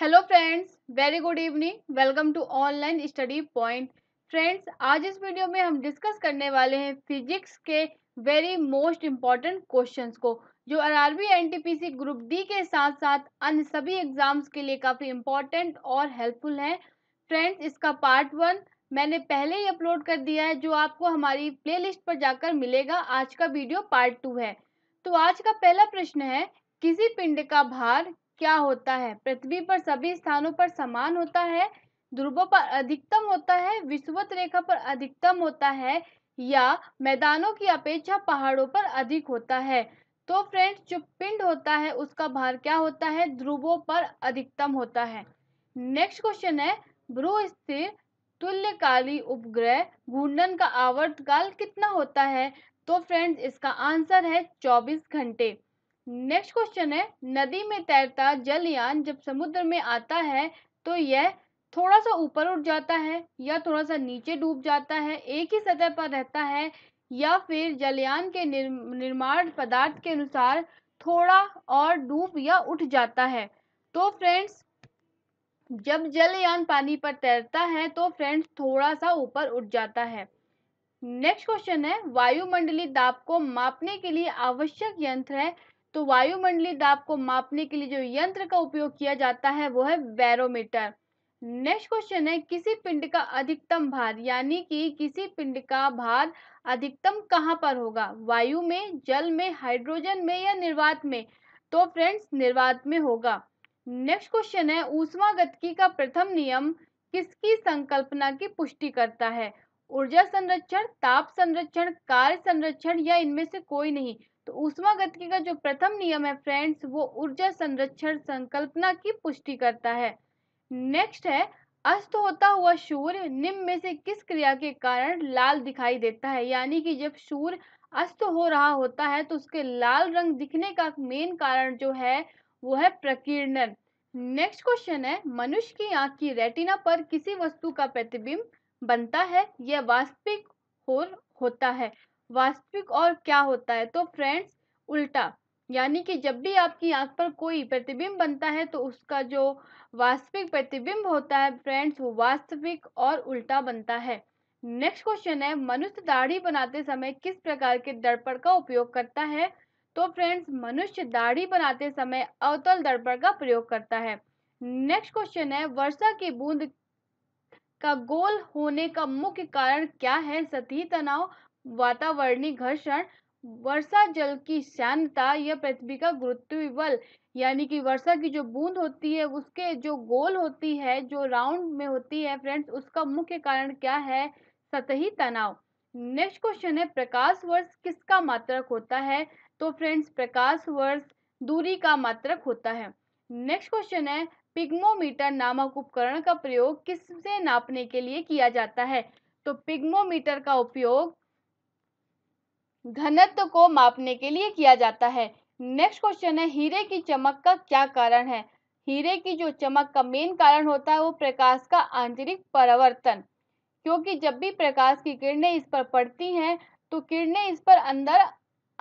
hello friends very good evening welcome to online study point friends आज इस video में हम डिस्कस करने वाले हैं फिजिक्स के वेरी मोस्ट इम्पॉर्टेंट क्वेश्चंस को जो आरआरबी एनटीपीसी ग्रुप डी के साथ साथ अन्य सभी एग्जाम्स के लिए काफ़ी इम्पॉर्टेंट और हेल्पफुल है फ्रेंड्स इसका पार्ट वन मैंने पहले ही अपलोड कर दिया है जो आपको हमारी प्ले पर जाकर मिलेगा आज का वीडियो पार्ट टू है तो आज का पहला प्रश्न है किसी पिंड का भार क्या होता है पृथ्वी पर सभी स्थानों पर समान होता है ध्रुवों पर अधिकतम होता है विषुवत रेखा पर अधिकतम होता है या मैदानों की अपेक्षा पहाड़ों पर अधिक होता है तो फ्रेंड्स जो पिंड होता है उसका भार क्या होता है ध्रुवों पर अधिकतम होता है नेक्स्ट क्वेश्चन है भ्रू स्थिर तुल्यकाली उपग्रह घूर्णन का आवर्तकाल काल कितना होता है तो फ्रेंड्स इसका आंसर है 24 घंटे नेक्स्ट क्वेश्चन है नदी में तैरता जलयान जब समुद्र में आता है तो यह थोड़ा सा ऊपर उठ जाता है या थोड़ा सा नीचे डूब जाता है एक ही सतह पर रहता है या फिर जलयान के निर्माण पदार्थ के अनुसार थोड़ा और डूब या उठ जाता है तो फ्रेंड्स जब जलयान पानी पर तैरता है तो फ्रेंड्स थोड़ा सा ऊपर उठ जाता है नेक्स्ट क्वेश्चन है वायुमंडलीय दाब को मापने के लिए आवश्यक यंत्र है तो वायुमंडलीय दाब को मापने के लिए जो यंत्र का उपयोग किया जाता है वो है बैरोमीटर नेक्स्ट क्वेश्चन है किसी पिंड का अधिकतम भार यानी कि किसी पिंड का भार अधिकतम कहाँ पर होगा वायु में जल में हाइड्रोजन में या निर्वात में तो फ्रेंड्स निर्वात में होगा नेक्स्ट क्वेश्चन है ऊष्मा गतिकी का प्रथम नियम किसकी संकल्पना की पुष्टि करता है ऊर्जा संरक्षण ताप संरक्षण कार्य संरक्षण या इनमें से कोई नहीं तो ऊष्मा ऊष्मागतिकी का जो प्रथम नियम है फ्रेंड्स वो ऊर्जा संरक्षण संकल्पना की पुष्टि करता है नेक्स्ट है अस्त होता हुआ सूर्य निम्न में से किस क्रिया के कारण लाल दिखाई देता है यानी कि जब सूर्य अस्त हो रहा होता है तो उसके लाल रंग दिखने का मेन कारण जो है वो है प्रकीर्णन नेक्स्ट क्वेश्चन है मनुष्य की आंख की रेटिना पर किसी वस्तु का प्रतिबिंब बनता है यह वास्तविक होर होता है वास्तविक और क्या होता है तो फ्रेंड्स उल्टा यानी कि जब भी आपकी आंख पर कोई प्रतिबिंब बनता है तो उसका जो वास्तविक प्रतिबिंब होता है फ्रेंड्स वो वास्तविक और उल्टा बनता है नेक्स्ट क्वेश्चन है मनुष्य दाढ़ी बनाते समय किस प्रकार के दर्पण का उपयोग करता है तो फ्रेंड्स मनुष्य दाढ़ी बनाते समय अवतल दर्पण का प्रयोग करता है नेक्स्ट क्वेश्चन है वर्षा की बूंद का गोल होने का मुख्य कारण क्या है सतही तनाव वातावरणीय घर्षण वर्षा जल की श्यानता या पृथ्वी का गुरुत्व बल यानी कि वर्षा की जो बूंद होती है उसके जो गोल होती है जो राउंड में होती है फ्रेंड्स उसका मुख्य कारण क्या है सतही तनाव नेक्स्ट क्वेश्चन है प्रकाश वर्ष किसका मात्रक होता है तो फ्रेंड्स प्रकाश वर्ष दूरी का मात्रक होता है नेक्स्ट क्वेश्चन है पिग्मोमीटर नामक उपकरण का प्रयोग किससे नापने के लिए किया जाता है तो पिग्मोमीटर का उपयोग घनत्व को मापने के लिए किया जाता है नेक्स्ट क्वेश्चन है हीरे की चमक का क्या कारण है हीरे की जो चमक का मेन कारण होता है वो प्रकाश का आंतरिक परावर्तन क्योंकि जब भी प्रकाश की किरणें इस पर पड़ती हैं तो किरणें इस पर अंदर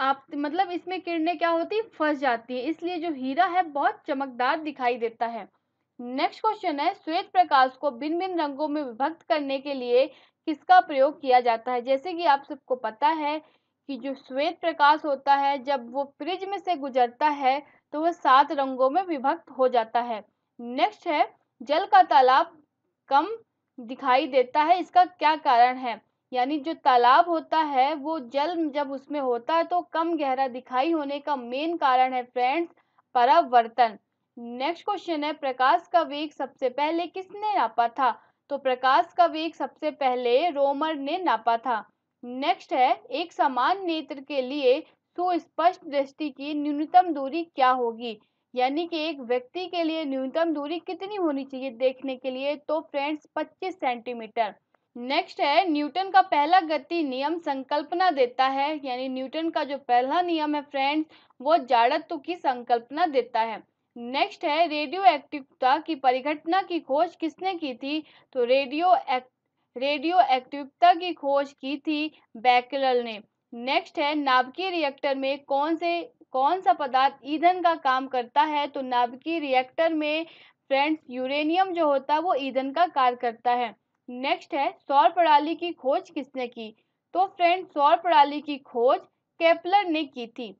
आप मतलब इसमें किरणें क्या होती फंस जाती है इसलिए जो हीरा है बहुत चमकदार दिखाई देता है नेक्स्ट क्वेश्चन है श्वेत प्रकाश को भिन्न भिन्न रंगों में विभक्त करने के लिए किसका प्रयोग किया जाता है जैसे कि आप सबको पता है कि जो श्वेत प्रकाश होता है जब वो प्रिज्म से गुजरता है तो वह सात रंगों में विभक्त हो जाता है नेक्स्ट है जल का तालाब कम दिखाई देता है इसका क्या कारण है यानी जो तालाब होता है वो जल जब उसमें होता है तो कम गहरा दिखाई होने का मेन कारण है फ्रेंड्स परावर्तन नेक्स्ट क्वेश्चन है प्रकाश का वेग सबसे पहले किसने नापा था तो प्रकाश का वेग सबसे पहले रोमर ने नापा था नेक्स्ट है एक समान नेत्र के लिए सुस्पष्ट दृष्टि की न्यूनतम दूरी क्या होगी यानी कि एक व्यक्ति के लिए न्यूनतम दूरी कितनी होनी चाहिए देखने के लिए तो फ्रेंड्स 25 सेंटीमीटर नेक्स्ट है न्यूटन का पहला गति नियम संकल्पना देता है यानी न्यूटन का जो पहला नियम है फ्रेंड्स वो जाड़त्व की संकल्पना देता है नेक्स्ट है रेडियो एक्टिवता की परिघटना की खोज किसने की थी तो रेडियो एक्ट रेडियो एक्टिवता की खोज की थी बैकलल ने नेक्स्ट है नाभिकीय रिएक्टर में कौन से कौन सा पदार्थ ईंधन का काम करता है तो नाभिकीय रिएक्टर में फ्रेंड्स यूरेनियम जो होता है वो ईंधन का कार्य करता है नेक्स्ट है सौर प्रणाली की खोज किसने की तो फ्रेंड्स सौर प्रणाली की खोज केपलर ने की थी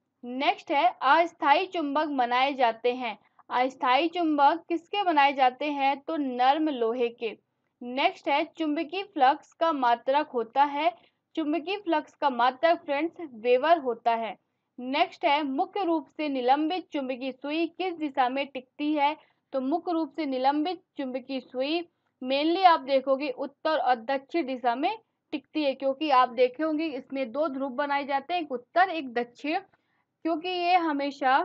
नेक्स्ट है अस्थायी चुंबक बनाए जाते हैं अस्थायी चुंबक किसके बनाए जाते हैं तो नर्म लोहे के नेक्स्ट है चुंबकीय फ्लक्स का मात्रक होता है चुंबकीय फ्लक्स का मात्रक फ्रेंड्स वेवर होता है नेक्स्ट है मुख्य रूप से निलंबित चुंबकीय सुई किस दिशा में टिकती है तो मुख्य रूप से निलंबित चुंबकीय सुई मेनली आप देखोगे उत्तर और दक्षिण दिशा में टिकती है क्योंकि आप देखे होंगे इसमें दो ध्रुव बनाए जाते हैं एक उत्तर एक दक्षिण क्योंकि ये हमेशा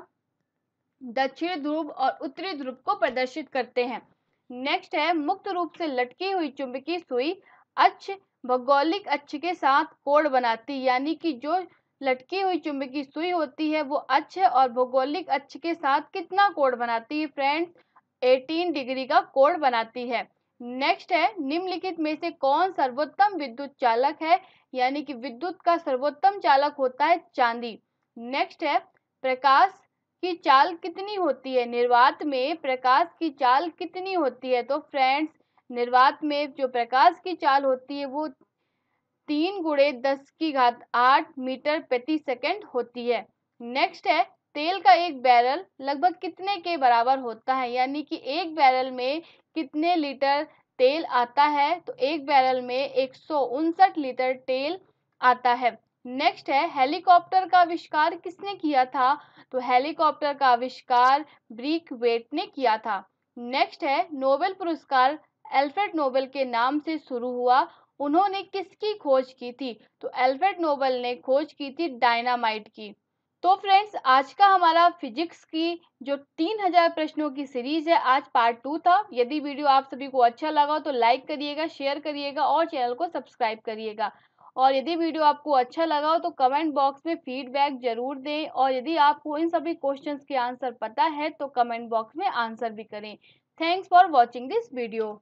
दक्षिण ध्रुव और उत्तरी ध्रुव को प्रदर्शित करते हैं नेक्स्ट है मुक्त रूप से लटकी हुई चुंबकीय सुई अच्छ भौगोलिक अच्छ के साथ कोड बनाती यानी कि जो लटकी हुई चुंबकीय सुई होती है वो अच्छ और भौगोलिक अच्छ के साथ कितना कोड बनाती है फ्रेंड्स 18 डिग्री का कोड बनाती है नेक्स्ट है निम्नलिखित में से कौन सर्वोत्तम विद्युत चालक है यानी कि विद्युत का सर्वोत्तम चालक होता है चांदी नेक्स्ट है प्रकाश की चाल कितनी होती है निर्वात में प्रकाश की चाल कितनी होती है तो फ्रेंड्स निर्वात में जो प्रकाश की चाल होती है वो तीन गुड़े दस की घात आठ मीटर प्रति सेकंड होती है नेक्स्ट है तेल का एक बैरल लगभग कितने के बराबर होता है यानी कि एक बैरल में कितने लीटर तेल आता है तो एक बैरल में एक लीटर तेल आता है नेक्स्ट है हेलीकॉप्टर का आविष्कार किसने किया था तो हेलीकॉप्टर का आविष्कार ब्रिक वेट ने किया था नेक्स्ट है नोबेल पुरस्कार एल्फ्रेड नोबेल के नाम से शुरू हुआ उन्होंने किसकी खोज की थी तो एल्फ्रेड नोबेल ने खोज की थी डायनामाइट की तो फ्रेंड्स आज का हमारा फिजिक्स की जो 3000 प्रश्नों की सीरीज है आज पार्ट टू था यदि वीडियो आप सभी को अच्छा लगा तो लाइक करिएगा शेयर करिएगा और चैनल को सब्सक्राइब करिएगा और यदि वीडियो आपको अच्छा लगा हो तो कमेंट बॉक्स में फीडबैक जरूर दें और यदि आपको इन सभी क्वेश्चंस के आंसर पता है तो कमेंट बॉक्स में आंसर भी करें thanks for watching this video